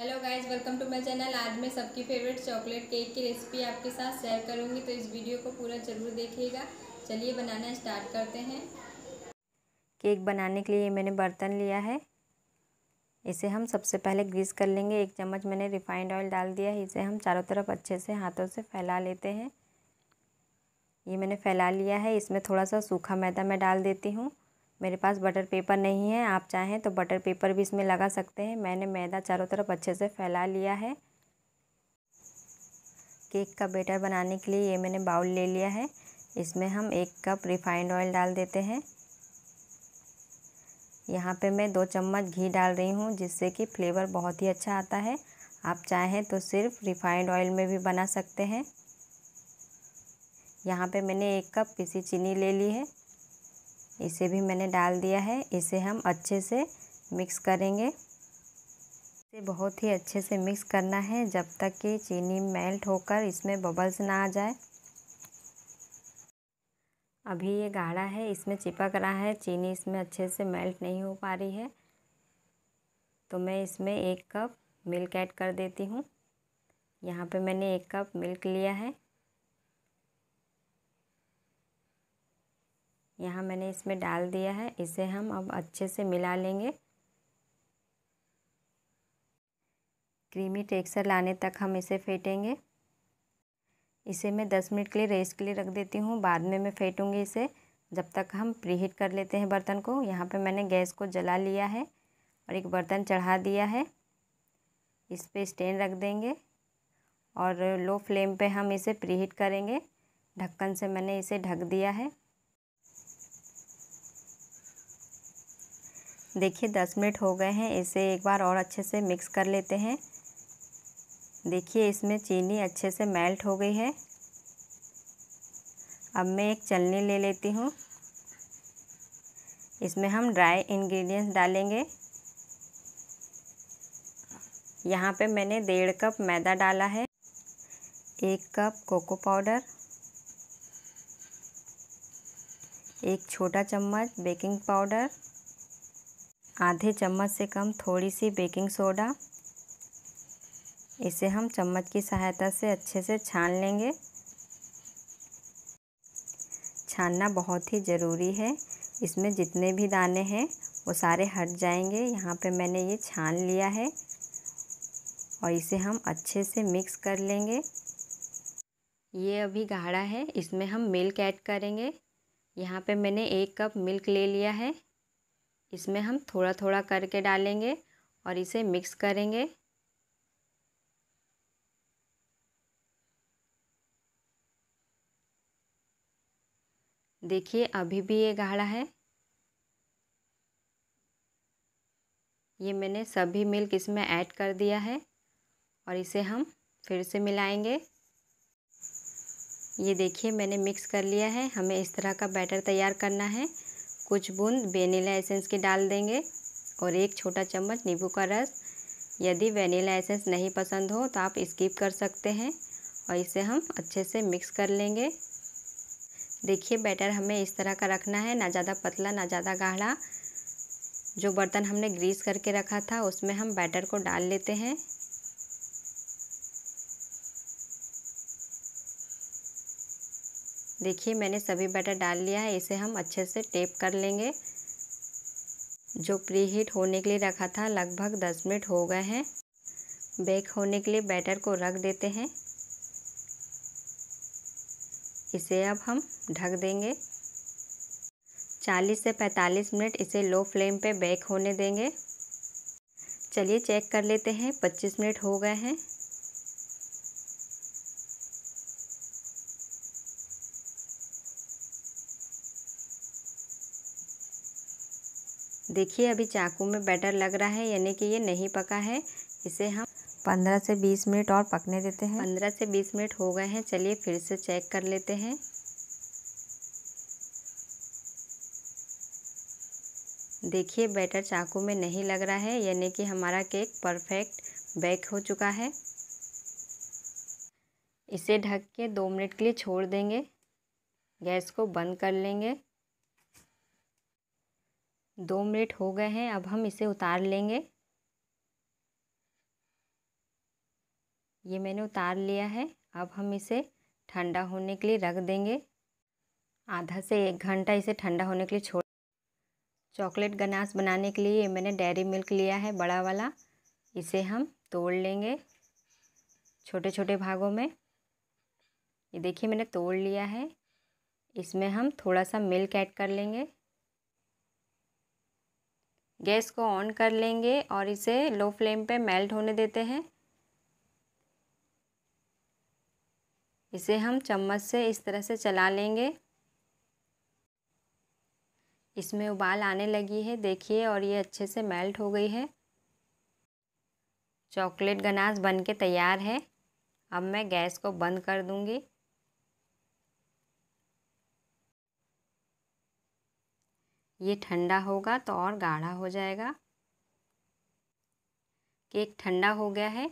hello guys welcome to my channel आज मैं सबकी फेवरेट चॉकलेट केक की रेसिपी आपके साथ शेयर करूंगी तो इस वीडियो को पूरा ज़रूर देखिएगा चलिए बनाना स्टार्ट करते हैं केक बनाने के लिए मैंने बर्तन लिया है इसे हम सबसे पहले ग्रीस कर लेंगे एक चम्मच मैंने रिफाइंड ऑयल डाल दिया है इसे हम चारों तरफ अच्छे से हाथों से फैला लेते हैं ये मैंने फैला लिया है इसमें थोड़ा सा सूखा मैदा मैं डाल देती हूँ मेरे पास बटर पेपर नहीं है आप चाहें तो बटर पेपर भी इसमें लगा सकते हैं मैंने मैदा चारों तरफ अच्छे से फैला लिया है केक का बेटर बनाने के लिए ये मैंने बाउल ले लिया है इसमें हम एक कप रिफाइंड ऑयल डाल देते हैं यहाँ पे मैं दो चम्मच घी डाल रही हूँ जिससे कि फ्लेवर बहुत ही अच्छा आता है आप चाहें तो सिर्फ रिफाइंड ऑयल में भी बना सकते हैं यहाँ पे मैंने एक कप पिसी चीनी ले ली है इसे भी मैंने डाल दिया है इसे हम अच्छे से मिक्स करेंगे इसे बहुत ही अच्छे से मिक्स करना है जब तक कि चीनी मेल्ट होकर इसमें बबल्स ना आ जाए अभी ये गाढ़ा है इसमें चिपक रहा है चीनी इसमें अच्छे से मेल्ट नहीं हो पा रही है तो मैं इसमें एक कप मिल्क ऐड कर देती हूँ यहाँ पे मैंने एक कप मिल्क लिया है यहाँ मैंने इसमें डाल दिया है इसे हम अब अच्छे से मिला लेंगे क्रीमी टेक्सचर लाने तक हम इसे फेंटेंगे इसे मैं दस मिनट के लिए रेस्ट के लिए रख देती हूँ बाद में मैं फेंटूँगी इसे जब तक हम प्रीहीट कर लेते हैं बर्तन को यहाँ पे मैंने गैस को जला लिया है और एक बर्तन चढ़ा दिया है इस पर स्टैंड रख देंगे और लो फ्लेम पे हम इसे प्रीहीट करेंगे ढक्कन से मैंने इसे ढक दिया है देखिए दस मिनट हो गए हैं इसे एक बार और अच्छे से मिक्स कर लेते हैं देखिए इसमें चीनी अच्छे से मेल्ट हो गई है अब मैं एक चलनी ले लेती हूँ इसमें हम ड्राई इंग्रेडिएंट्स डालेंगे यहाँ पे मैंने डेढ़ कप मैदा डाला है एक कप कोको पाउडर एक छोटा चम्मच बेकिंग पाउडर आधे चम्मच से कम थोड़ी सी बेकिंग सोडा इसे हम चम्मच की सहायता से अच्छे से छान लेंगे छानना बहुत ही ज़रूरी है इसमें जितने भी दाने हैं वो सारे हट जाएंगे यहाँ पे मैंने ये छान लिया है और इसे हम अच्छे से मिक्स कर लेंगे ये अभी गाढ़ा है इसमें हम मिल्क ऐड करेंगे यहाँ पे मैंने एक कप मिल्क ले लिया है इसमें हम थोड़ा थोड़ा करके डालेंगे और इसे मिक्स करेंगे देखिए अभी भी ये गाढ़ा है ये मैंने सभी मिल्क इसमें ऐड कर दिया है और इसे हम फिर से मिलाएंगे ये देखिए मैंने मिक्स कर लिया है हमें इस तरह का बैटर तैयार करना है कुछ बूंद वेनीला एसेंस की डाल देंगे और एक छोटा चम्मच नींबू का रस यदि वेनीला एसेंस नहीं पसंद हो तो आप स्किप कर सकते हैं और इसे हम अच्छे से मिक्स कर लेंगे देखिए बैटर हमें इस तरह का रखना है ना ज़्यादा पतला ना ज़्यादा गाढ़ा जो बर्तन हमने ग्रीस करके रखा था उसमें हम बैटर को डाल लेते हैं देखिए मैंने सभी बैटर डाल लिया है इसे हम अच्छे से टेप कर लेंगे जो प्री हीट होने के लिए रखा था लगभग दस मिनट हो गए हैं बेक होने के लिए बैटर को रख देते हैं इसे अब हम ढक देंगे चालीस से पैंतालीस मिनट इसे लो फ्लेम पे बेक होने देंगे चलिए चेक कर लेते हैं पच्चीस मिनट हो गए हैं देखिए अभी चाकू में बैटर लग रहा है यानी कि ये नहीं पका है इसे हम पंद्रह से बीस मिनट और पकने देते हैं पंद्रह से बीस मिनट हो गए हैं चलिए फिर से चेक कर लेते हैं देखिए बैटर चाकू में नहीं लग रहा है यानी कि हमारा केक परफेक्ट बेक हो चुका है इसे ढक के दो मिनट के लिए छोड़ देंगे गैस को बंद कर लेंगे दो मिनट हो गए हैं अब हम इसे उतार लेंगे ये मैंने उतार लिया है अब हम इसे ठंडा होने के लिए रख देंगे आधा से एक घंटा इसे ठंडा होने के लिए छोड़ चॉकलेट गनास बनाने के लिए मैंने डेयरी मिल्क लिया है बड़ा वाला इसे हम तोड़ लेंगे छोटे छोटे भागों में ये देखिए मैंने तोड़ लिया है इसमें हम थोड़ा सा मिल्क ऐड कर लेंगे गैस को ऑन कर लेंगे और इसे लो फ्लेम पे मेल्ट होने देते हैं इसे हम चम्मच से इस तरह से चला लेंगे इसमें उबाल आने लगी है देखिए और ये अच्छे से मेल्ट हो गई है चॉकलेट गनाज बन के तैयार है अब मैं गैस को बंद कर दूंगी ये ठंडा होगा तो और गाढ़ा हो जाएगा केक ठंडा हो गया है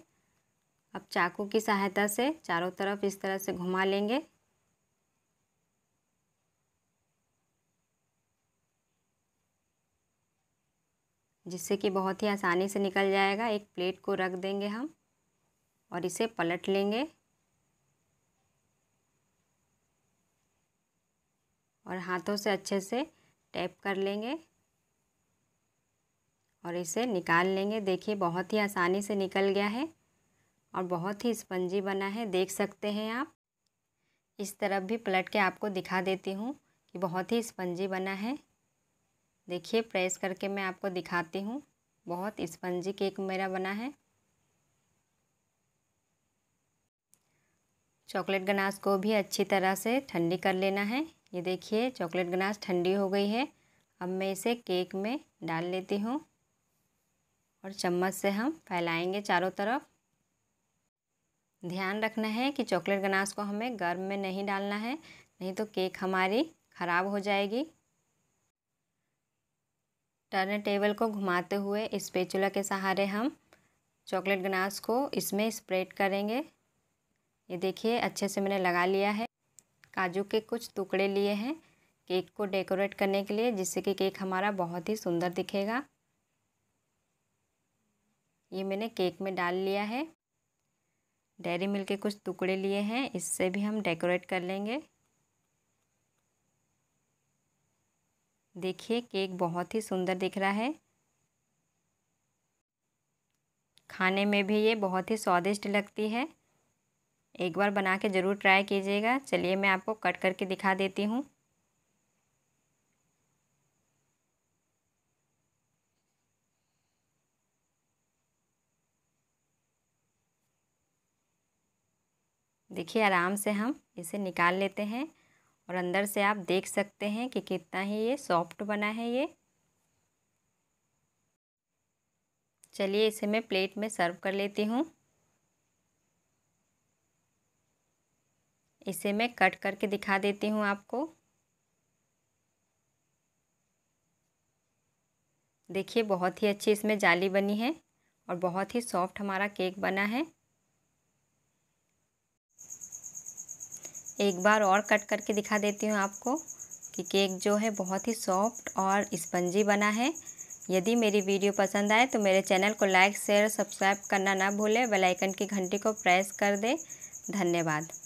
अब चाकू की सहायता से चारों तरफ इस तरह से घुमा लेंगे जिससे कि बहुत ही आसानी से निकल जाएगा एक प्लेट को रख देंगे हम और इसे पलट लेंगे और हाथों से अच्छे से टैप कर लेंगे और इसे निकाल लेंगे देखिए बहुत ही आसानी से निकल गया है और बहुत ही स्पंजी बना है देख सकते हैं आप इस तरफ भी पलट के आपको दिखा देती हूँ कि बहुत ही स्पंजी बना है देखिए प्रेस करके मैं आपको दिखाती हूँ बहुत स्पंजी केक मेरा बना है चॉकलेट गनास को भी अच्छी तरह से ठंडी कर लेना है ये देखिए चॉकलेट गनास ठंडी हो गई है अब मैं इसे केक में डाल लेती हूँ और चम्मच से हम फैलाएंगे चारों तरफ ध्यान रखना है कि चॉकलेट गनास को हमें गर्म में नहीं डालना है नहीं तो केक हमारी ख़राब हो जाएगी टर्न टेबल को घुमाते हुए इस पेचुला के सहारे हम चॉकलेट गनास को इसमें स्प्रेड करेंगे ये देखिए अच्छे से मैंने लगा लिया है काजू के कुछ टुकड़े लिए हैं केक को डेकोरेट करने के लिए जिससे कि केक हमारा बहुत ही सुंदर दिखेगा ये मैंने केक में डाल लिया है डेयरी मिल्क के कुछ टुकड़े लिए हैं इससे भी हम डेकोरेट कर लेंगे देखिए केक बहुत ही सुंदर दिख रहा है खाने में भी ये बहुत ही स्वादिष्ट लगती है एक बार बना के ज़रूर ट्राई कीजिएगा चलिए मैं आपको कट करके दिखा देती हूँ देखिए आराम से हम इसे निकाल लेते हैं और अंदर से आप देख सकते हैं कि कितना ही ये सॉफ्ट बना है ये चलिए इसे मैं प्लेट में सर्व कर लेती हूँ इसे मैं कट करके दिखा देती हूँ आपको देखिए बहुत ही अच्छी इसमें जाली बनी है और बहुत ही सॉफ्ट हमारा केक बना है एक बार और कट करके दिखा देती हूँ आपको कि केक जो है बहुत ही सॉफ्ट और स्पंजी बना है यदि मेरी वीडियो पसंद आए तो मेरे चैनल को लाइक शेयर सब्सक्राइब करना ना भूलें बेल आइकन की घंटी को प्रेस कर दें धन्यवाद